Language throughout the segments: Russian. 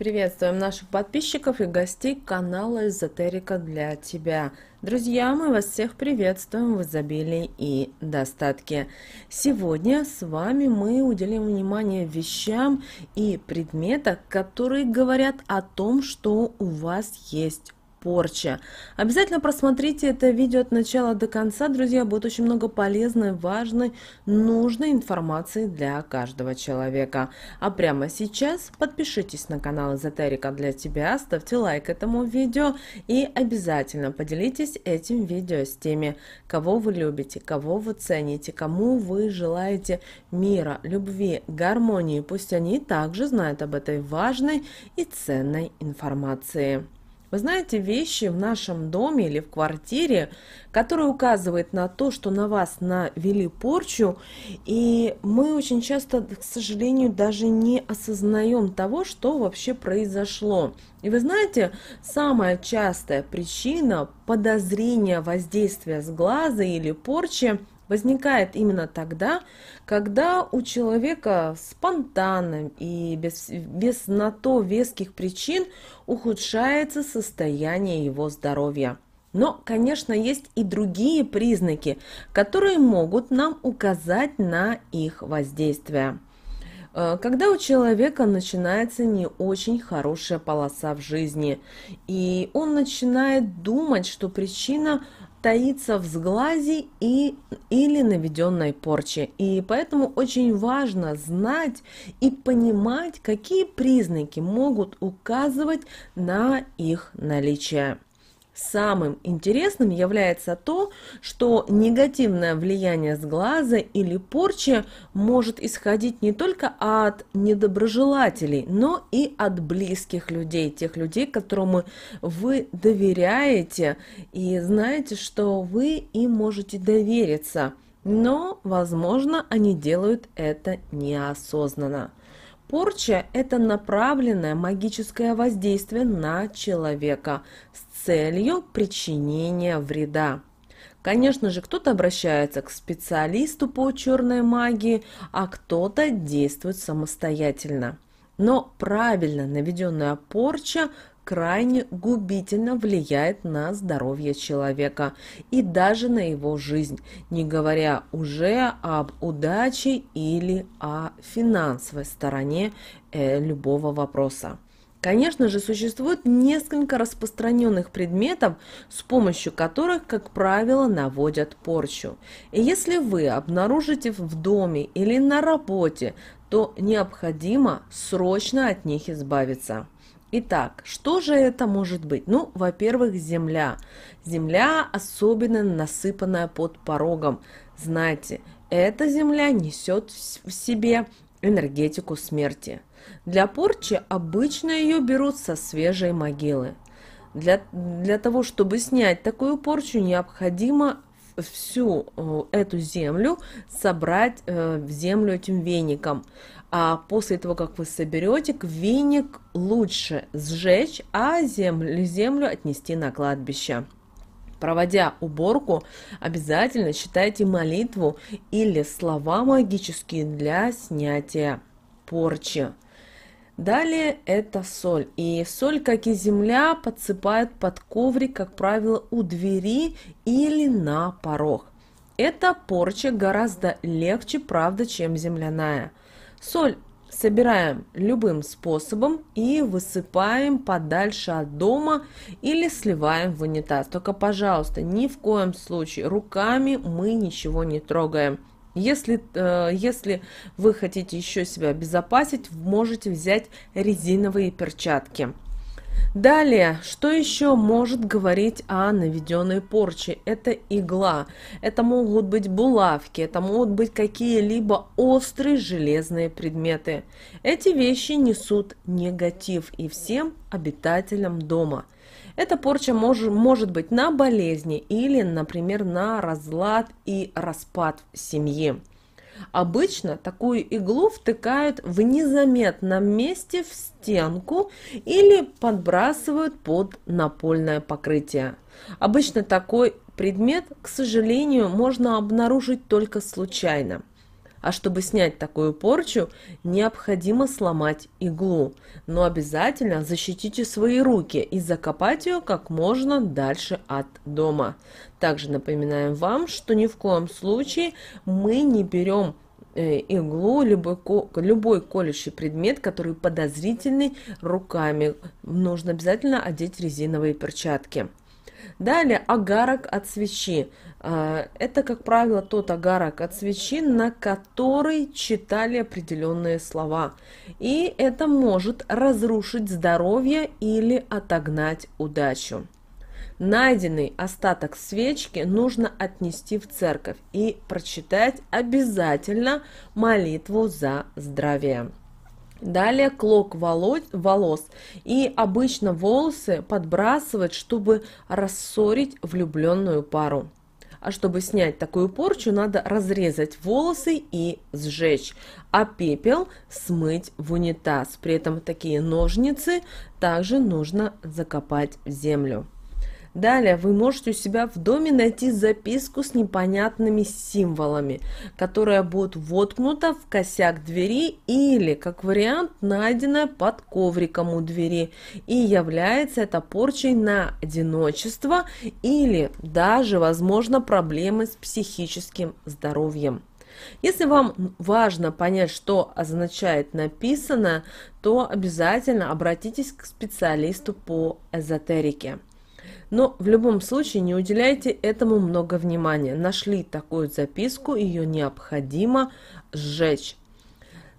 Приветствуем наших подписчиков и гостей канала «Эзотерика для тебя». Друзья, мы вас всех приветствуем в изобилии и достатке. Сегодня с вами мы уделим внимание вещам и предметам, которые говорят о том, что у вас есть порча. Обязательно просмотрите это видео от начала до конца, друзья. Будет очень много полезной, важной, нужной информации для каждого человека. А прямо сейчас подпишитесь на канал Эзотерика для тебя, ставьте лайк этому видео и обязательно поделитесь этим видео с теми, кого вы любите, кого вы цените, кому вы желаете мира, любви, гармонии. Пусть они также знают об этой важной и ценной информации. Вы знаете, вещи в нашем доме или в квартире, которые указывают на то, что на вас навели порчу, и мы очень часто, к сожалению, даже не осознаем того, что вообще произошло. И вы знаете, самая частая причина подозрения воздействия с глаза или порчи возникает именно тогда, когда у человека спонтанно и без, без на то веских причин ухудшается состояние его здоровья. Но, конечно, есть и другие признаки, которые могут нам указать на их воздействие. Э, когда у человека начинается не очень хорошая полоса в жизни, и он начинает думать, что причина таится в сглазе и, или наведенной порче. И поэтому очень важно знать и понимать, какие признаки могут указывать на их наличие. Самым интересным является то, что негативное влияние сглаза или порчи может исходить не только от недоброжелателей, но и от близких людей, тех людей, которым вы доверяете и знаете, что вы им можете довериться. Но, возможно, они делают это неосознанно. Порча – это направленное магическое воздействие на человека с целью причинения вреда. Конечно же, кто-то обращается к специалисту по черной магии, а кто-то действует самостоятельно. Но правильно наведенная порча крайне губительно влияет на здоровье человека и даже на его жизнь, не говоря уже об удаче или о финансовой стороне э, любого вопроса. Конечно же, существует несколько распространенных предметов, с помощью которых, как правило, наводят порчу. И если вы обнаружите в доме или на работе, то необходимо срочно от них избавиться. Итак, что же это может быть? Ну, во-первых, земля. Земля особенно насыпанная под порогом. Знаете, эта земля несет в себе энергетику смерти. Для порчи обычно ее берут со свежей могилы. Для, для того, чтобы снять такую порчу, необходимо всю э, эту землю собрать э, в землю этим веником. А после того, как вы соберете, к веник лучше сжечь, а землю, землю отнести на кладбище. Проводя уборку, обязательно читайте молитву или слова магические для снятия порчи. Далее это соль. И соль, как и земля, подсыпают под коврик, как правило, у двери или на порог. Эта порча гораздо легче, правда, чем земляная. Соль собираем любым способом и высыпаем подальше от дома или сливаем в унитаз. Только, пожалуйста, ни в коем случае руками мы ничего не трогаем. Если, э, если вы хотите еще себя обезопасить, можете взять резиновые перчатки. Далее, что еще может говорить о наведенной порче? Это игла, это могут быть булавки, это могут быть какие-либо острые железные предметы. Эти вещи несут негатив и всем обитателям дома. Эта порча мож, может быть на болезни или, например, на разлад и распад семьи. Обычно такую иглу втыкают в незаметном месте в стенку или подбрасывают под напольное покрытие. Обычно такой предмет, к сожалению, можно обнаружить только случайно. А чтобы снять такую порчу, необходимо сломать иглу. Но обязательно защитите свои руки и закопать ее как можно дальше от дома. Также напоминаем вам, что ни в коем случае мы не берем э, иглу, любой, любой колющий предмет, который подозрительный руками. Нужно обязательно одеть резиновые перчатки. Далее агарок от свечи. А, это, как правило, тот агарок от свечи, на который читали определенные слова. И это может разрушить здоровье или отогнать удачу. Найденный остаток свечки нужно отнести в церковь и прочитать обязательно молитву за здравие. Далее клок волос, И обычно волосы подбрасывать, чтобы рассорить влюбленную пару. А чтобы снять такую порчу, надо разрезать волосы и сжечь, а пепел смыть в унитаз. При этом такие ножницы также нужно закопать в землю. Далее вы можете у себя в доме найти записку с непонятными символами, которая будет воткнута в косяк двери или, как вариант, найденная под ковриком у двери и является это порчей на одиночество или даже, возможно, проблемы с психическим здоровьем. Если вам важно понять, что означает написанное, то обязательно обратитесь к специалисту по эзотерике. Но в любом случае не уделяйте этому много внимания. Нашли такую записку, ее необходимо сжечь.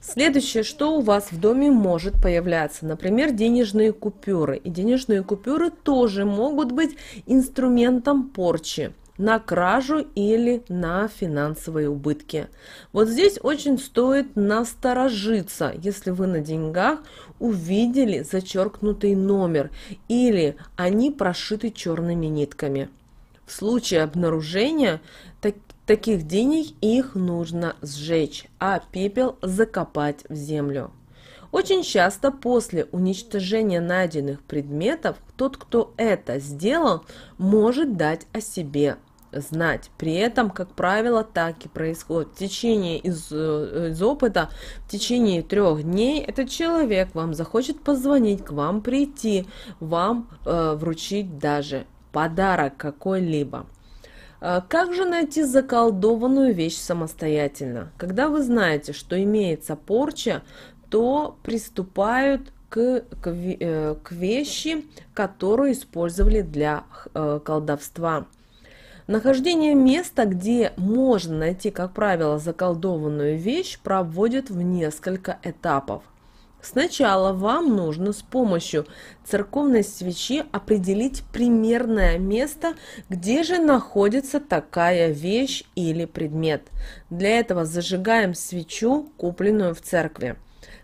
Следующее, что у вас в доме может появляться, например, денежные купюры. И денежные купюры тоже могут быть инструментом порчи на кражу или на финансовые убытки. Вот здесь очень стоит насторожиться, если вы на деньгах увидели зачеркнутый номер или они прошиты черными нитками. В случае обнаружения так, таких денег их нужно сжечь, а пепел закопать в землю. Очень часто после уничтожения найденных предметов тот, кто это сделал, может дать о себе знать. При этом, как правило, так и происходит. В течение из, э, из опыта, в течение трех дней этот человек вам захочет позвонить, к вам прийти, вам э, вручить даже подарок какой-либо. Э, как же найти заколдованную вещь самостоятельно? Когда вы знаете, что имеется порча, то приступают к, к, э, к вещи, которую использовали для э, колдовства. Нахождение места, где можно найти, как правило, заколдованную вещь, проводят в несколько этапов. Сначала вам нужно с помощью церковной свечи определить примерное место, где же находится такая вещь или предмет. Для этого зажигаем свечу, купленную в церкви.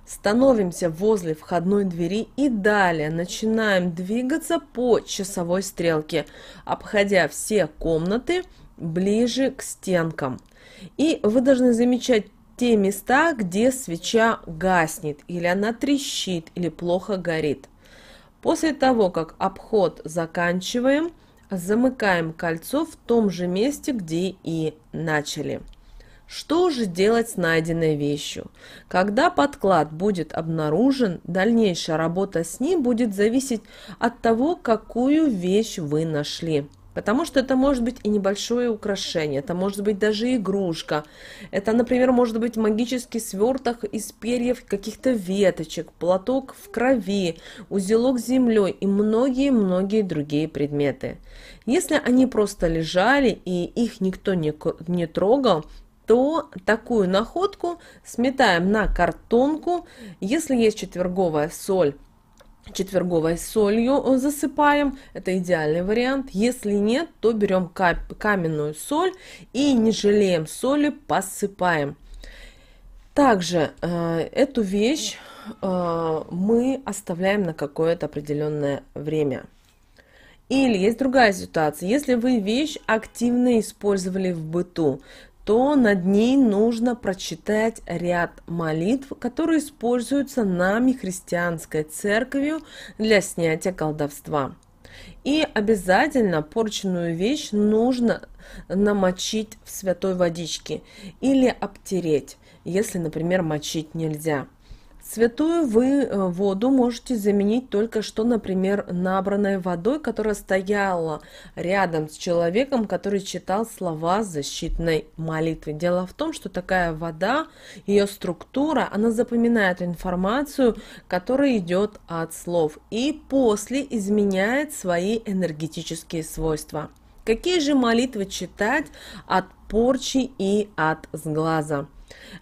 Становимся возле входной двери и далее начинаем двигаться по часовой стрелке, обходя все комнаты ближе к стенкам. И вы должны замечать те места, где свеча гаснет, или она трещит, или плохо горит. После того, как обход заканчиваем, замыкаем кольцо в том же месте, где и начали. Что же делать с найденной вещью? Когда подклад будет обнаружен, дальнейшая работа с ним будет зависеть от того, какую вещь вы нашли. Потому что это может быть и небольшое украшение, это может быть даже игрушка. Это, например, может быть магический сверток из перьев каких-то веточек, платок в крови, узелок с землей и многие-многие другие предметы. Если они просто лежали и их никто не, не трогал, то такую находку сметаем на картонку. Если есть четверговая соль, четверговой солью э, засыпаем, это идеальный вариант. Если нет, то берем каменную соль и не жалеем соли, посыпаем. Также э, эту вещь э, мы оставляем на какое-то определенное время. Или есть другая ситуация, если вы вещь активно использовали в быту, то над ней нужно прочитать ряд молитв, которые используются нами, христианской церковью, для снятия колдовства. И обязательно порченную вещь нужно намочить в святой водичке или обтереть, если, например, мочить нельзя – Святую вы э, воду можете заменить только что, например, набранной водой, которая стояла рядом с человеком, который читал слова защитной молитвы. Дело в том, что такая вода, ее структура, она запоминает информацию, которая идет от слов, и после изменяет свои энергетические свойства. Какие же молитвы читать от порчи и от сглаза?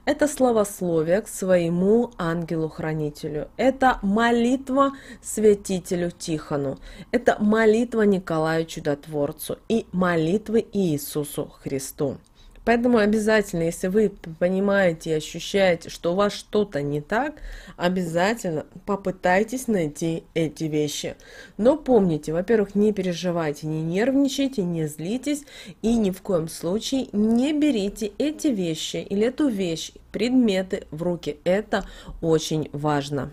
Это словословие к своему ангелу-хранителю. Это молитва святителю Тихону. Это молитва Николаю Чудотворцу и молитвы Иисусу Христу. Поэтому обязательно, если вы понимаете, и ощущаете, что у вас что-то не так, обязательно попытайтесь найти эти вещи. Но помните, во-первых, не переживайте, не нервничайте, не злитесь и ни в коем случае не берите эти вещи или эту вещь, предметы в руки. Это очень важно.